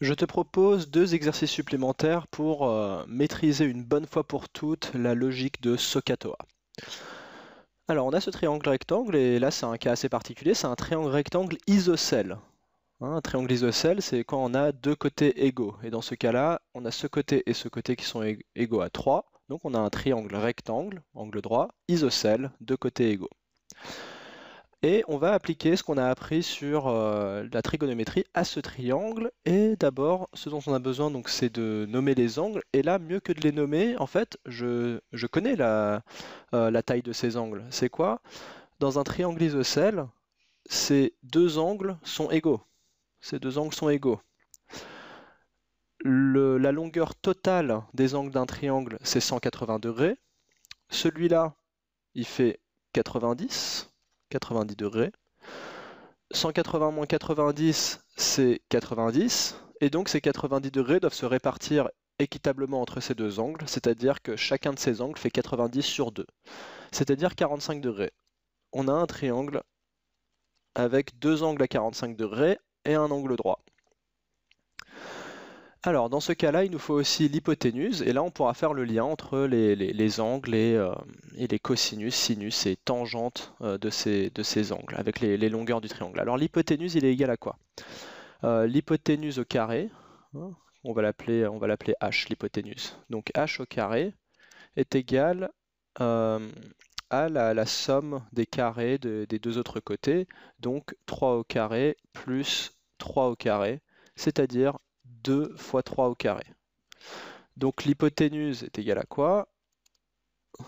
Je te propose deux exercices supplémentaires pour euh, maîtriser une bonne fois pour toutes la logique de Sokatoa. Alors on a ce triangle rectangle et là c'est un cas assez particulier, c'est un triangle rectangle isocèle. Hein, un triangle isocèle c'est quand on a deux côtés égaux et dans ce cas-là on a ce côté et ce côté qui sont égaux à 3. Donc on a un triangle rectangle, angle droit, isocèle, deux côtés égaux. Et on va appliquer ce qu'on a appris sur euh, la trigonométrie à ce triangle. Et d'abord, ce dont on a besoin, donc, c'est de nommer les angles. Et là, mieux que de les nommer, en fait, je, connais euh, la, taille de ces angles. C'est quoi Dans un triangle isocèle, ces deux angles sont égaux. Ces deux angles sont égaux. la longueur totale des angles d'un triangle, c'est 180 degrés. Celui-là, il fait 90. 90 degrés. 180 moins 90, c'est 90. Et donc ces 90 degrés doivent se répartir équitablement entre ces deux angles, c'est-à-dire que chacun de ces angles fait 90 sur 2, c'est-à-dire 45 degrés. On a un triangle avec deux angles à 45 degrés et un angle droit. Alors, dans ce cas-là, il nous faut aussi l'hypoténuse, et là, on pourra faire le lien entre les, angles euh, et, les cosinus, sinus et tangentes euh, de, ces, angles, avec les, longueurs du triangle. Alors, l'hypoténuse, il est égal à quoi euh, L'hypoténuse au carré, hein, l'appeler, on va l'appeler h, l'hypoténuse. Donc, h au carré est égal à la, somme des carrés des deux autres côtés, donc 3 au carré plus 3 au carré, c'est-à-dire 2 fois 3 au carré. Donc l'hypoténuse est égale à quoi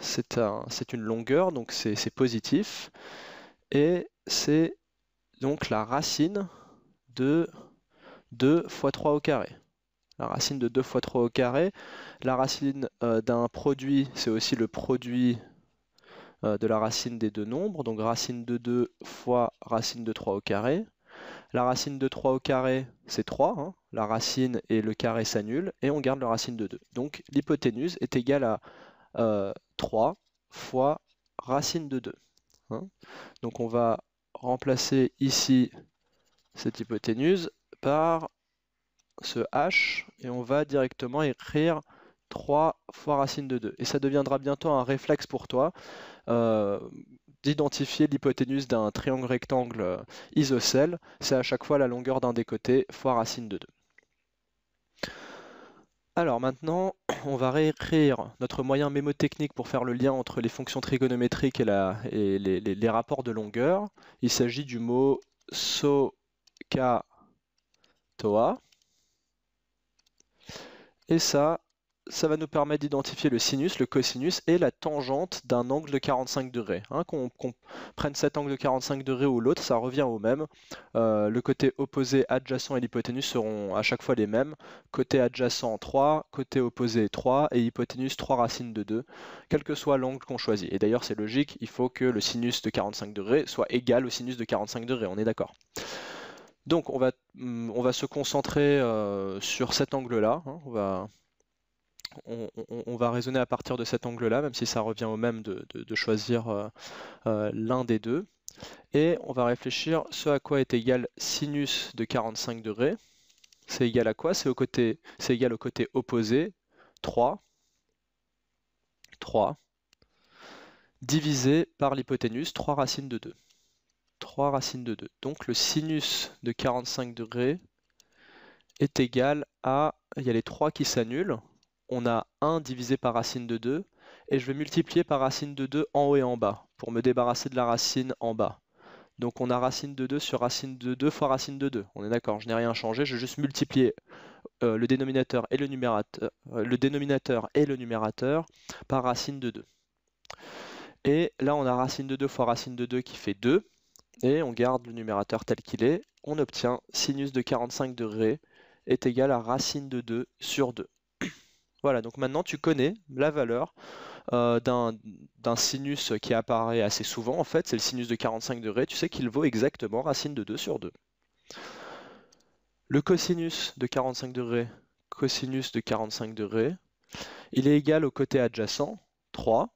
C'est une longueur, donc c'est positif. Et c'est donc la racine de 2 fois 3 au carré. La racine de 2 fois 3 au carré. La racine euh, d'un produit, c'est aussi le produit euh, de la racine des deux nombres. Donc racine de 2 fois racine de 3 au carré. La racine de 3 au carré, c'est 3. Hein. La racine et le carré s'annulent et on garde la racine de 2. Donc l'hypoténuse est égale à 3 euh, fois racine de 2. Hein. Donc on va remplacer ici cette hypoténuse par ce h et on va directement écrire 3 fois racine de 2. Et ça deviendra bientôt un réflexe pour toi. Euh, d'identifier l'hypoténuse d'un triangle rectangle euh, isocèle, c'est à chaque fois la longueur d'un des côtés fois racine de 2. Alors maintenant, on va réécrire notre moyen mémotechnique pour faire le lien entre les fonctions trigonométriques et, les, rapports de longueur. Il s'agit du mot SOH-CAH-TOA. Et ça, ça va nous permettre d'identifier le sinus, le cosinus et la tangente d'un angle de 45 degrés. Hein, qu'on prenne cet angle de 45 degrés ou l'autre, ça revient au même. Euh, le côté opposé, adjacent et l'hypoténuse seront à chaque fois les mêmes. Côté adjacent 3, côté opposé 3 et hypoténuse 3 racines de 2, quel que soit l'angle qu'on choisit. Et d'ailleurs c'est logique, il faut que le sinus de 45 degrés soit égal au sinus de 45 degrés, on est d'accord. Donc on va, mm, se concentrer euh, sur cet angle-là. Hein, on va on, va raisonner à partir de cet angle-là, même si ça revient au même de, choisir euh, euh, l'un des deux. Et on va réfléchir ce à quoi est égal sinus de 45 degrés. C'est égal à quoi C'est au côté, c'est égal au côté opposé, 3, 3, divisé par l'hypoténuse, 3 racines de 2. 3 racines de 2. Donc le sinus de 45 degrés est égal à, il y a les 3 qui s'annulent, on a 1 divisé par racine de 2, et je vais multiplier par racine de 2 en haut et en bas, pour me débarrasser de la racine en bas. Donc on a racine de 2 sur racine de 2 fois racine de 2. On est d'accord, je n'ai rien changé, je vais juste multiplier euh, le, dénominateur et le, numérateur, euh, le dénominateur et le numérateur par racine de 2. Et là on a racine de 2 fois racine de 2 qui fait 2, et on garde le numérateur tel qu'il est, on obtient sinus de 45 degrés est égal à racine de 2 sur 2. Voilà, donc maintenant tu connais la valeur euh, d'un sinus qui apparaît assez souvent, en fait, c'est le sinus de 45 degrés, tu sais qu'il vaut exactement racine de 2 sur 2. Le cosinus de 45 degrés, cosinus de 45 degrés, il est égal au côté adjacent, 3,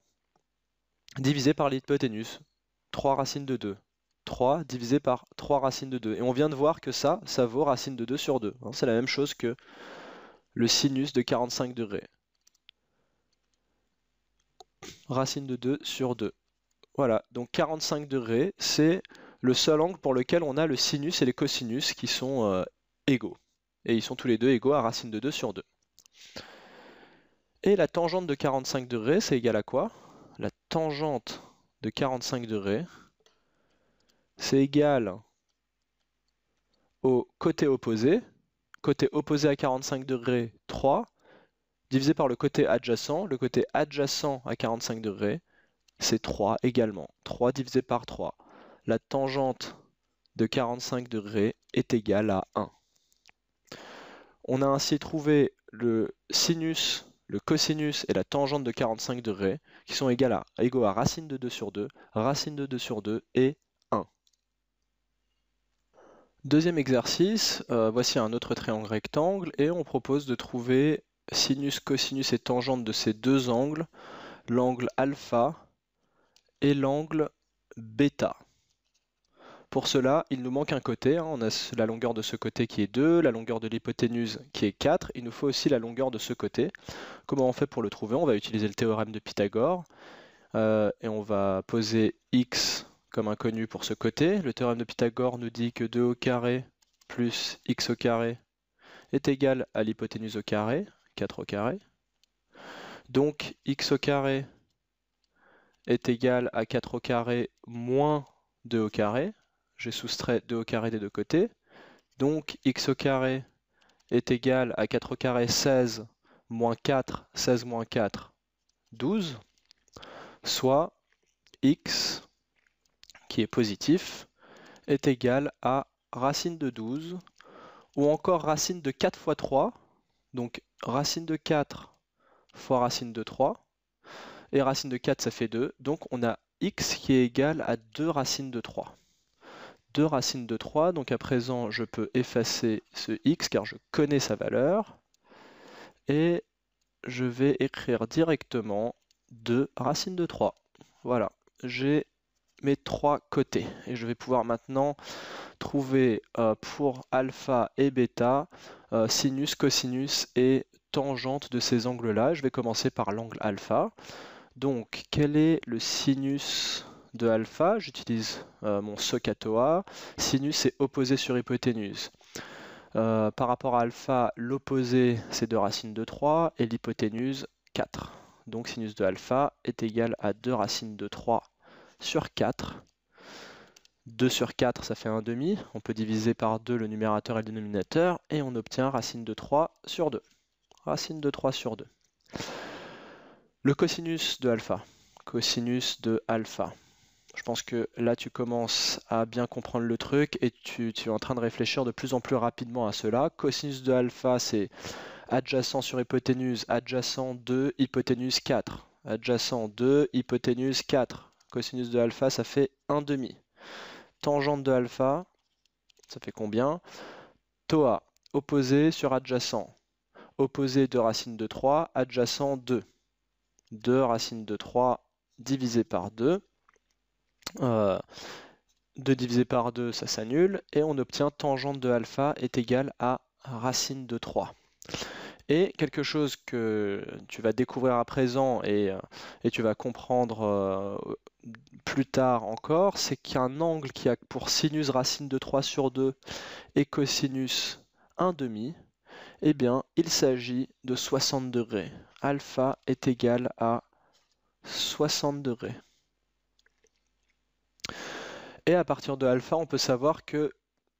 divisé par l'hypoténuse, 3 racine de 2. 3 divisé par 3 racine de 2. Et on vient de voir que ça, ça vaut racine de 2 sur 2. Hein, c'est la même chose que le sinus de 45 degrés. Racine de 2 sur 2. Voilà, donc 45 degrés, c'est le seul angle pour lequel on a le sinus et les cosinus qui sont euh, égaux. Et ils sont tous les deux égaux à racine de 2 sur 2. Et la tangente de 45 degrés, c'est égal à quoi La tangente de 45 degrés, c'est égal au côté opposé côté opposé à 45 degrés 3, divisé par le côté adjacent, le côté adjacent à 45 degrés, c'est 3 également. 3 divisé par 3. La tangente de 45 degrés est égale à 1. On a ainsi trouvé le sinus, le cosinus et la tangente de 45 degrés qui sont à, égaux à racine de 2 sur 2, racine de 2 sur 2 et Deuxième exercice, euh, voici un autre triangle rectangle et on propose de trouver sinus, cosinus et tangente de ces deux angles, l'angle alpha et l'angle bêta. Pour cela, il nous manque un côté, hein. on a la longueur de ce côté qui est 2, la longueur de l'hypoténuse qui est 4, il nous faut aussi la longueur de ce côté. Comment on fait pour le trouver On va utiliser le théorème de Pythagore euh, et on va poser x comme inconnu pour ce côté. Le théorème de Pythagore nous dit que 2 au carré plus x au carré est égal à l'hypoténuse au carré, 4 au carré. Donc x au carré est égal à 4 au carré moins 2 au carré. J'ai soustrait 2 au carré des deux côtés. Donc x au carré est égal à 4 au carré 16 moins 4, 16 moins 4, 12, soit x qui est positif, est égal à racine de 12, ou encore racine de 4 fois 3, donc racine de 4 fois racine de 3, et racine de 4 ça fait 2, donc on a x qui est égal à 2 racines de 3. 2 racines de 3, donc à présent je peux effacer ce x car je connais sa valeur, et je vais écrire directement 2 racines de 3. Voilà, j'ai mes trois côtés. Et je vais pouvoir maintenant trouver euh, pour alpha et bêta euh, sinus, cosinus et tangente de ces angles-là. Je vais commencer par l'angle alpha. Donc, quel est le sinus de alpha J'utilise euh, mon socatoa Sinus est opposé sur hypoténuse. par rapport à alpha, l'opposé, c'est 2 racines de 3 et l'hypoténuse, 4. Donc sinus de alpha est égal à 2 racines de 3 sur 4. 2 sur 4, ça fait 1 demi. On peut diviser par 2 le numérateur et le dénominateur, et on obtient racine de 3 sur 2. Racine de 3 sur 2. Le cosinus de alpha. Cosinus de alpha. Je pense que là, tu commences à bien comprendre le truc et tu, es en train de réfléchir de plus en plus rapidement à cela. Cosinus de alpha, c'est adjacent sur hypoténuse, adjacent 2, hypoténuse 4. Adjacent 2, hypoténuse 4. Cosinus de alpha, ça fait 1 demi. Tangente de alpha, ça fait combien Toa, opposé sur adjacent. Opposé de racine de 3, adjacent 2. 2 racine de 3 divisé par 2. 2 divisé par 2, ça s'annule. Et on obtient tangente de alpha est égal à racine de 3. Et quelque chose que tu vas découvrir à présent et, euh, tu vas comprendre euh, plus tard encore, c'est qu'un angle qui a pour sinus racine de 3 sur 2 et cosinus demi, eh bien, il s'agit de 60 degrés. Alpha est égal à 60 degrés. Et à partir de alpha, on peut savoir que,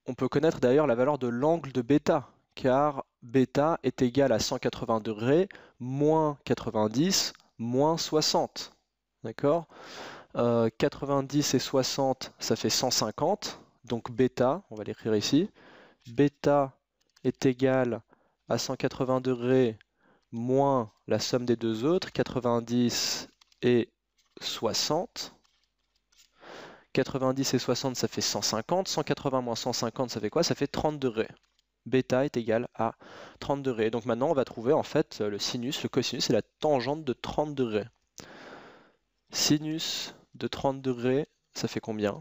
on peut connaître d'ailleurs la valeur de l'angle de bêta, car bêta est égal à 180 degrés, moins 90, moins 60. D'accord 90 euh, et 60, ça fait 150. Donc bêta, on va l'écrire ici. Bêta est égal à 180 degrés moins la somme des deux autres, 90 et 60. 90 et 60, ça fait 150. 180 moins 150, ça fait quoi Ça fait 30 degrés bêta est égal à 30 degrés. Donc maintenant, on va trouver en fait le sinus, le cosinus et la tangente de 30 degrés. Sinus de 30 degrés, ça fait combien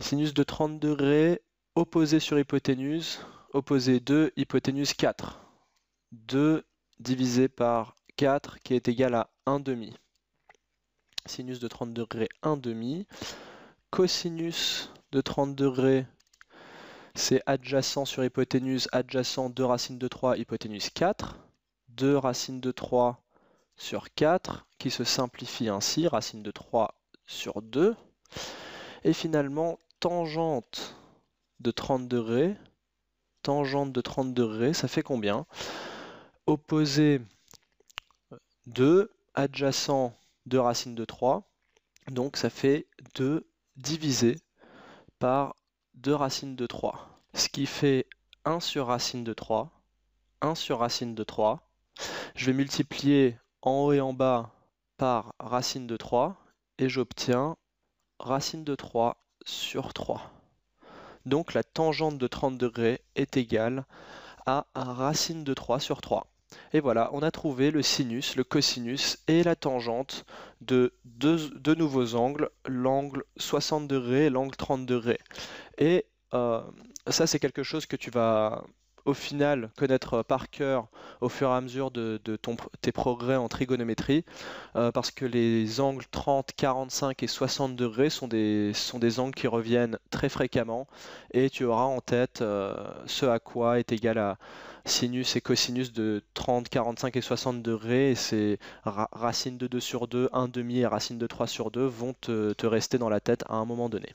Sinus de 30 degrés opposé sur hypoténuse, opposé 2, hypoténuse 4. 2 divisé par 4 qui est égal à 1 demi. Sinus de 30 degrés, 1 demi. Cosinus de 30 degrés c'est adjacent sur hypoténuse, adjacent 2 racines de 3, hypoténuse 4. 2 racines de 3 sur 4, qui se simplifie ainsi, racine de 3 sur 2. Et finalement, tangente de 30 degrés, tangente de 30 degrés, ça fait combien Opposé 2, adjacent 2 racines de 3, donc ça fait 2 divisé par 2 racines de 3. Ce qui fait 1 sur racine de 3, 1 sur racine de 3. Je vais multiplier en haut et en bas par racine de 3 et j'obtiens racine de 3 sur 3. Donc la tangente de 30 degrés est égale à racine de 3 sur 3. Et voilà, on a trouvé le sinus, le cosinus et la tangente de deux, nouveaux angles, l'angle 60 degrés et l'angle 30 degrés. Et euh, ça, c'est quelque chose que tu vas au final connaître euh, par cœur au fur et à mesure de, tes progrès en trigonométrie, euh, parce que les angles 30, 45 et 60 degrés sont des, sont des angles qui reviennent très fréquemment, et tu auras en tête euh, ce à quoi est égal à sinus et cosinus de 30, 45 et 60 degrés, et ces racines de 2 sur 2, 1 demi et racine de 3 sur 2 vont te rester dans la tête à un moment donné.